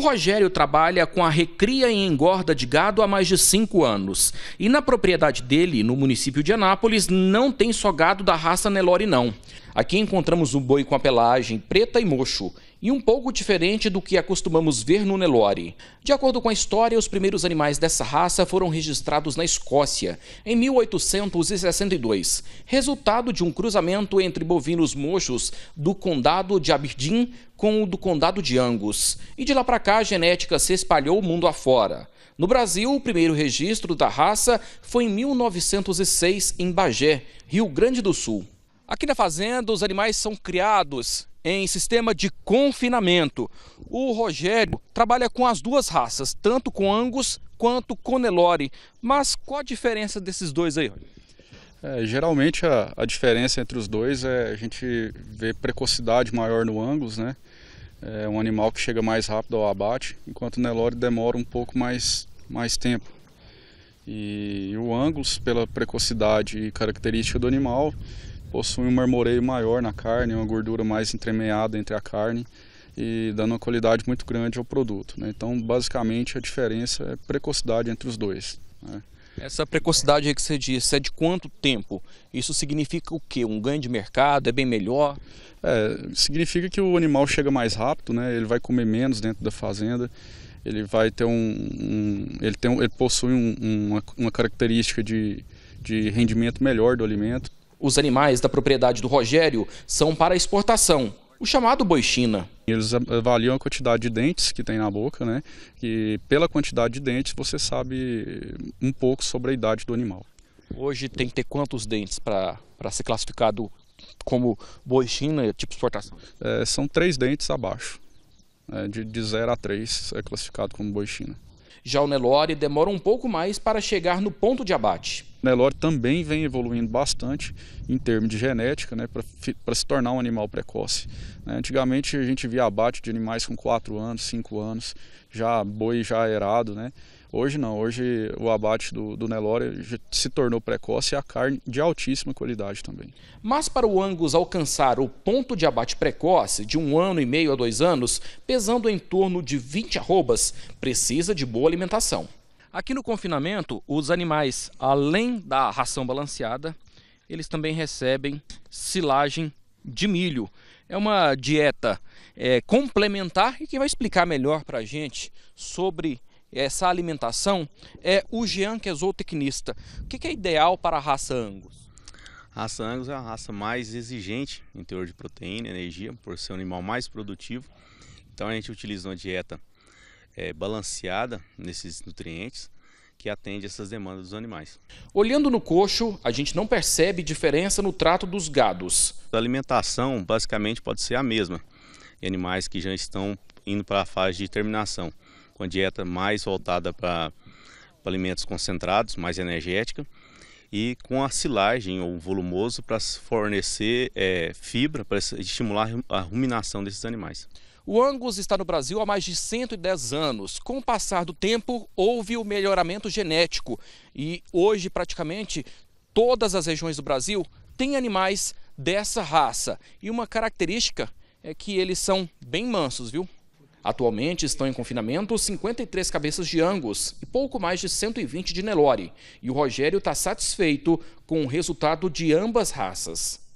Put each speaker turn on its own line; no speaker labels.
O Rogério trabalha com a recria e engorda de gado há mais de cinco anos. E na propriedade dele, no município de Anápolis, não tem só gado da raça Nelore, não. Aqui encontramos um boi com a pelagem preta e mocho e um pouco diferente do que acostumamos ver no Nelore. De acordo com a história, os primeiros animais dessa raça foram registrados na Escócia, em 1862, resultado de um cruzamento entre bovinos mochos do condado de Aberdeen com o do condado de Angus, e de lá para cá a genética se espalhou o mundo afora. No Brasil, o primeiro registro da raça foi em 1906, em Bagé, Rio Grande do Sul. Aqui na fazenda, os animais são criados em sistema de confinamento. O Rogério trabalha com as duas raças, tanto com Angus quanto com Nelore. Mas qual a
diferença desses dois aí? É, geralmente a, a, diferença entre os dois é a gente vê precocidade maior no Angus, né? É um animal que chega mais rápido ao abate, enquanto o Nelore demora um pouco mais, mais tempo. E, e o Angus, pela precocidade e característica do animal, possui um marmoreio maior na carne, uma gordura mais entremeada entre a carne e dando uma qualidade muito grande ao produto. Né? Então, basicamente, a diferença é precocidade entre os dois. Né? Essa precocidade aí que você disse, é de quanto tempo? Isso significa o quê? Um ganho de mercado? É bem melhor? É, significa que o animal chega mais rápido, né? ele vai comer menos dentro da fazenda, ele vai ter um. um ele, tem, ele possui um, uma, uma característica de, de rendimento melhor do alimento. Os animais da propriedade do Rogério são para exportação, o chamado boi China. Eles avaliam a quantidade de dentes que tem na boca, né? E pela quantidade de dentes você sabe um pouco sobre a idade do animal. Hoje tem que ter quantos dentes para ser classificado como boi China, tipo exportação? É, são três dentes abaixo. É, de 0 a 3 é classificado como boi China. Já o Nelore demora um pouco mais para chegar no ponto de abate. Nelore também vem evoluindo bastante em termos de genética né, para se tornar um animal precoce. Né? Antigamente a gente via abate de animais com 4 anos, 5 anos, já boi já erado. Né? Hoje não, hoje o abate do, do Nelore se tornou precoce e a carne de altíssima qualidade também. Mas para o Angus alcançar
o ponto de abate precoce de um ano e meio a dois anos, pesando em torno de 20 arrobas, precisa de boa alimentação. Aqui no confinamento, os animais, além da ração balanceada, eles também recebem silagem de milho. É uma dieta é, complementar e quem vai explicar melhor para a gente sobre essa alimentação é o Jean, que é zootecnista.
O que é ideal para a raça Angus? A raça Angus é a raça mais exigente em teor de proteína, energia, por ser um animal mais produtivo. Então a gente utiliza uma dieta é, balanceada nesses nutrientes que atende essas demandas dos animais. Olhando no coxo, a gente não percebe diferença no trato dos gados. A alimentação basicamente pode ser a mesma em animais que já estão indo para a fase de terminação, com a dieta mais voltada para alimentos concentrados, mais energética, e com a silagem ou volumoso para fornecer é, fibra, para estimular a ruminação desses animais.
O Angus está no Brasil há mais de 110 anos. Com o passar do tempo, houve o melhoramento genético e hoje praticamente todas as regiões do Brasil têm animais dessa raça. E uma característica é que eles são bem mansos, viu? Atualmente estão em confinamento 53 cabeças de Angus e pouco mais de 120 de Nelore. E o Rogério está satisfeito com o resultado de ambas raças.